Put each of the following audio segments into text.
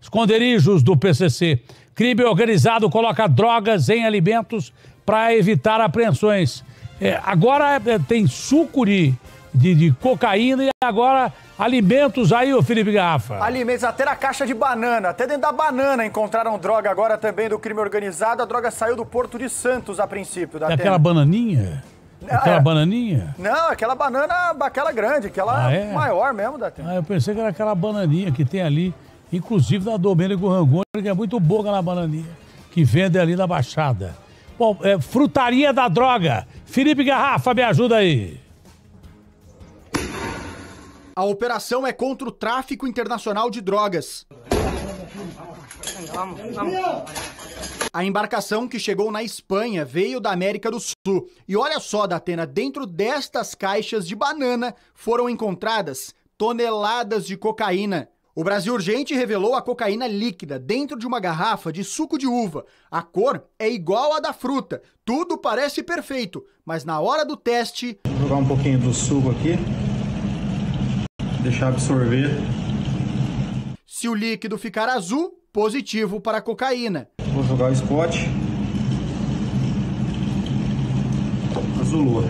Esconderijos do PCC. Crime organizado coloca drogas em alimentos para evitar apreensões. É, agora é, é tem sucuri de, de, cocaína e agora alimentos aí, o Felipe Garrafa. Alimentos, até na caixa de banana, até dentro da banana encontraram droga agora também do crime organizado. A droga saiu do Porto de Santos a princípio. Da é aquela bananinha? É, aquela ah, bananinha? Não, aquela banana, aquela grande, aquela ah, é? maior mesmo da Ah, eu pensei que era aquela bananinha que tem ali inclusive da Domênico Rangoni, que é muito boa na bananinha, que vende ali na Baixada. Bom, é, frutaria da droga. Felipe Garrafa, me ajuda aí. A operação é contra o tráfico internacional de drogas. A embarcação que chegou na Espanha veio da América do Sul. E olha só, Datena, dentro destas caixas de banana foram encontradas toneladas de cocaína. O Brasil Urgente revelou a cocaína líquida dentro de uma garrafa de suco de uva. A cor é igual à da fruta. Tudo parece perfeito, mas na hora do teste. Vou jogar um pouquinho do suco aqui, deixar absorver. Se o líquido ficar azul, positivo para a cocaína. Vou jogar o spot. Azulou.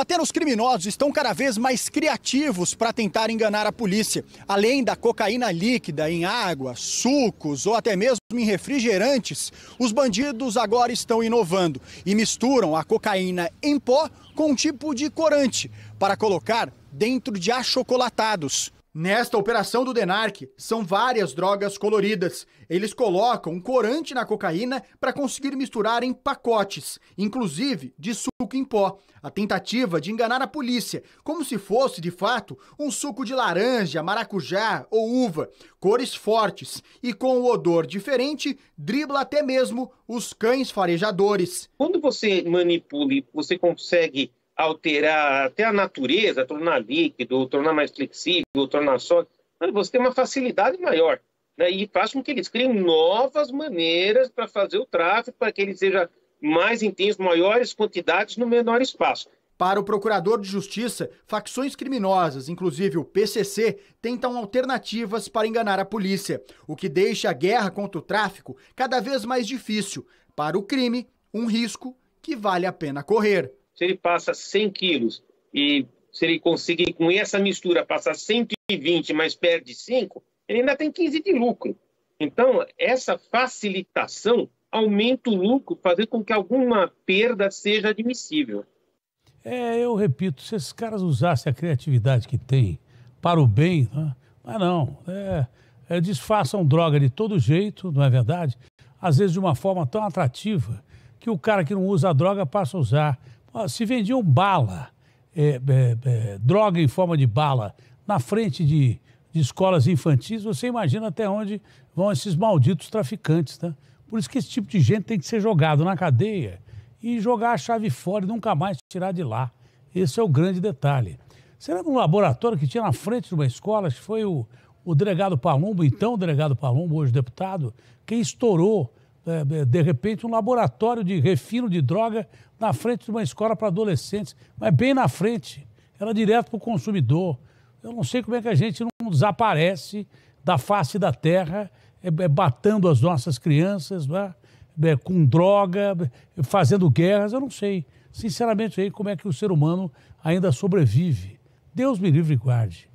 Até os criminosos estão cada vez mais criativos para tentar enganar a polícia. Além da cocaína líquida em água, sucos ou até mesmo em refrigerantes, os bandidos agora estão inovando e misturam a cocaína em pó com um tipo de corante para colocar dentro de achocolatados. Nesta operação do Denarc, são várias drogas coloridas. Eles colocam um corante na cocaína para conseguir misturar em pacotes, inclusive de suco em pó. A tentativa de enganar a polícia, como se fosse de fato um suco de laranja, maracujá ou uva, cores fortes e com o um odor diferente, dribla até mesmo os cães farejadores. Quando você manipula, você consegue alterar até a natureza, tornar líquido, tornar mais flexível, tornar sólido, você tem uma facilidade maior. Né? E faz com que eles criem novas maneiras para fazer o tráfego, para que ele seja mais intenso, maiores quantidades no menor espaço. Para o procurador de justiça, facções criminosas, inclusive o PCC, tentam alternativas para enganar a polícia, o que deixa a guerra contra o tráfico cada vez mais difícil. Para o crime, um risco que vale a pena correr se ele passa 100 quilos e se ele conseguir com essa mistura passar 120, mas perde 5, ele ainda tem 15 de lucro. Então, essa facilitação aumenta o lucro, fazer com que alguma perda seja admissível. É, eu repito, se esses caras usassem a criatividade que têm para o bem, né? mas não, é, é, disfarçam droga de todo jeito, não é verdade? Às vezes de uma forma tão atrativa que o cara que não usa a droga passa a usar se vendiam bala, é, é, é, droga em forma de bala, na frente de, de escolas infantis, você imagina até onde vão esses malditos traficantes, né? Por isso que esse tipo de gente tem que ser jogado na cadeia e jogar a chave fora e nunca mais tirar de lá. Esse é o grande detalhe. Você lembra um laboratório que tinha na frente de uma escola, que foi o, o delegado Palumbo, então delegado Palumbo, hoje deputado, quem estourou é, é, de repente, um laboratório de refino de droga na frente de uma escola para adolescentes, mas bem na frente, era direto para o consumidor. Eu não sei como é que a gente não desaparece da face da terra, é, batendo as nossas crianças, é? com droga, fazendo guerras, eu não sei. Sinceramente, aí, como é que o ser humano ainda sobrevive? Deus me livre e guarde.